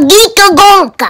Maldito Gonca!